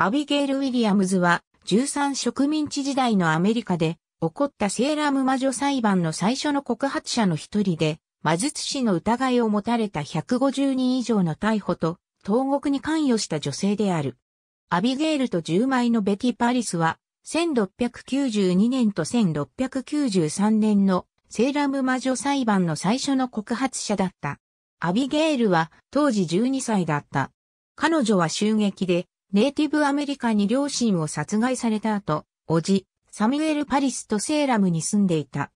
アビゲイル・ウィリアムズは13植民地時代のアメリカで起こったセーラム魔女裁判の最初の告発者の一人で魔術師の疑いを持たれた150人以上の逮捕と投獄に関与した女性である。アビゲイルと10枚のベティ・パリスは1692年と1693年のセーラム魔女裁判の最初の告発者だった。アビゲイルは当時12歳だった。彼女は襲撃でネイティブアメリカに両親を殺害された後、叔父、サミュエル・パリスとセーラムに住んでいた。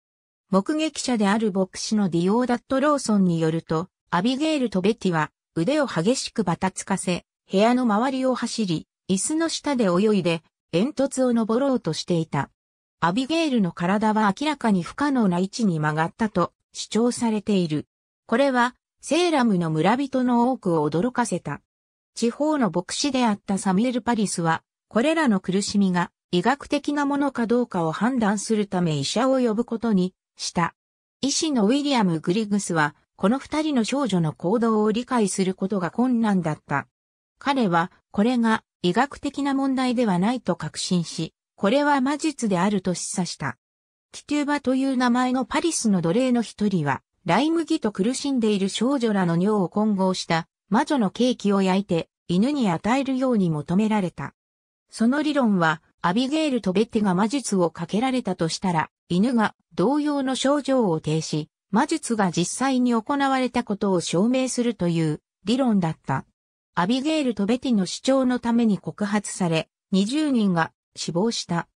目撃者である牧師のディオーダット・ローソンによると、アビゲールとベティは腕を激しくバタつかせ、部屋の周りを走り、椅子の下で泳いで、煙突を登ろうとしていた。アビゲールの体は明らかに不可能な位置に曲がったと主張されている。これは、セーラムの村人の多くを驚かせた。地方の牧師であったサミュエル・パリスは、これらの苦しみが医学的なものかどうかを判断するため医者を呼ぶことにした。医師のウィリアム・グリグスは、この二人の少女の行動を理解することが困難だった。彼は、これが医学的な問題ではないと確信し、これは魔術であると示唆した。ティトーバという名前のパリスの奴隷の一人は、ライ麦と苦しんでいる少女らの尿を混合した魔女のケーキを焼いて犬に与えるように求められた。その理論は、アビゲールとベッテが魔術をかけられたとしたら、犬が同様の症状を呈し、魔術が実際に行われたことを証明するという理論だった。アビゲールとベティの主張のために告発され、20人が死亡した。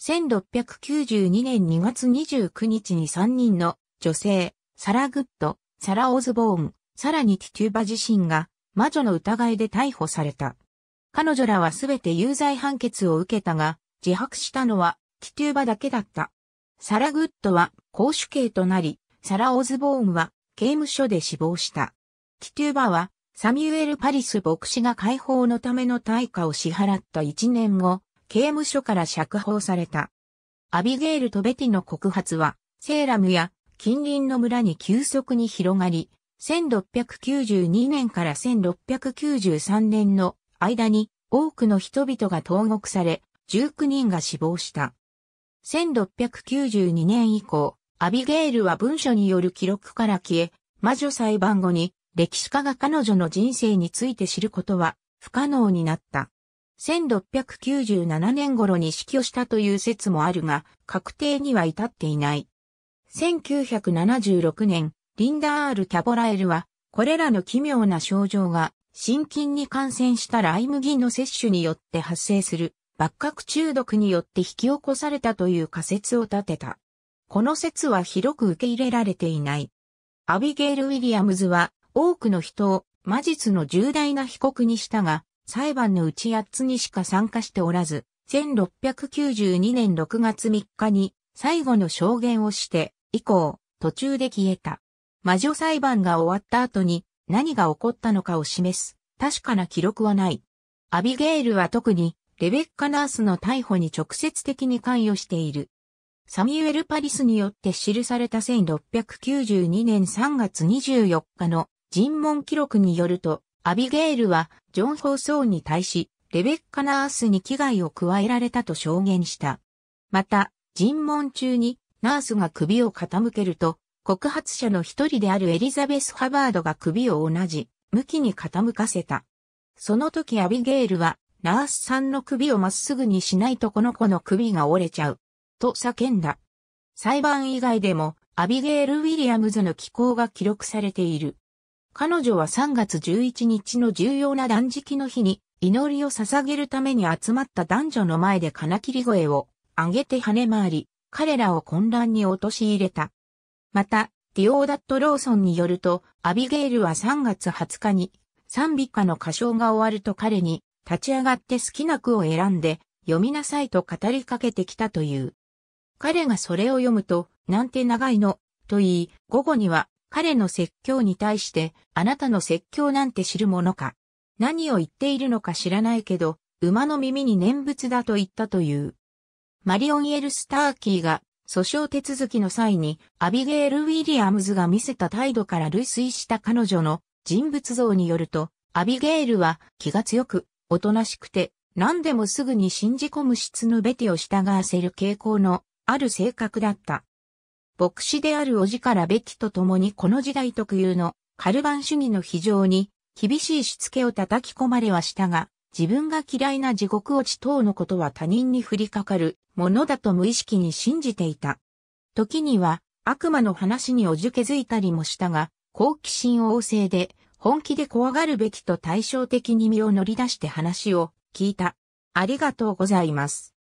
1692年2月29日に3人の女性、サラ・グッド、サラ・オズボーン、さらにティテューバ自身が魔女の疑いで逮捕された。彼女らはすべて有罪判決を受けたが、自白したのはティテューバだけだった。サラ・グッドは公主刑となり、サラ・オズボーンは刑務所で死亡した。ティテューバはサミュエル・パリス牧師が解放のための対価を支払った1年後、刑務所から釈放された。アビゲールとベティの告発は、セーラムや近隣の村に急速に広がり、1692年から1693年の間に多くの人々が投獄され、19人が死亡した。1692年以降、アビゲイルは文書による記録から消え、魔女裁判後に歴史家が彼女の人生について知ることは不可能になった。1697年頃に死去したという説もあるが、確定には至っていない。1976年、リンダール・キャボラエルは、これらの奇妙な症状が、心筋に感染したライムギの摂取によって発生する、爆核中毒によって引き起こされたという仮説を立てた。この説は広く受け入れられていない。アビゲイル・ウィリアムズは、多くの人を魔術の重大な被告にしたが、裁判のうち8つにしか参加しておらず、1692年6月3日に最後の証言をして、以降、途中で消えた。魔女裁判が終わった後に何が起こったのかを示す確かな記録はない。アビゲイルは特にレベッカ・ナースの逮捕に直接的に関与している。サミュエル・パリスによって記された1692年3月24日の尋問記録によると、アビゲイルはジョン・ホーソーに対し、レベッカ・ナースに危害を加えられたと証言した。また、尋問中にナースが首を傾けると、告発者の一人であるエリザベス・ハバードが首を同じ向きに傾かせた。その時アビゲールは、ナースさんの首をまっすぐにしないとこの子の首が折れちゃう、と叫んだ。裁判以外でも、アビゲール・ウィリアムズの寄稿が記録されている。彼女は3月11日の重要な断食の日に、祈りを捧げるために集まった男女の前で金切り声を上げて跳ね回り、彼らを混乱に陥れた。また、ディオーダット・ローソンによると、アビゲイルは3月20日に、賛美歌の歌唱が終わると彼に、立ち上がって好きな句を選んで、読みなさいと語りかけてきたという。彼がそれを読むと、なんて長いの、と言い、午後には、彼の説教に対して、あなたの説教なんて知るものか。何を言っているのか知らないけど、馬の耳に念仏だと言ったという。マリオン・エルスターキーが訴訟手続きの際に、アビゲール・ウィリアムズが見せた態度から類推した彼女の人物像によると、アビゲールは気が強く、おとなしくて、何でもすぐに信じ込む質のベテを従わせる傾向のある性格だった。牧師である叔父からベテと共にこの時代特有のカルバン主義の非常に厳しいしつけを叩き込まれはしたが、自分が嫌いな地獄落ち等のことは他人に降りかかるものだと無意識に信じていた。時には悪魔の話におじけづいたりもしたが、好奇心旺盛で本気で怖がるべきと対照的に身を乗り出して話を聞いた。ありがとうございます。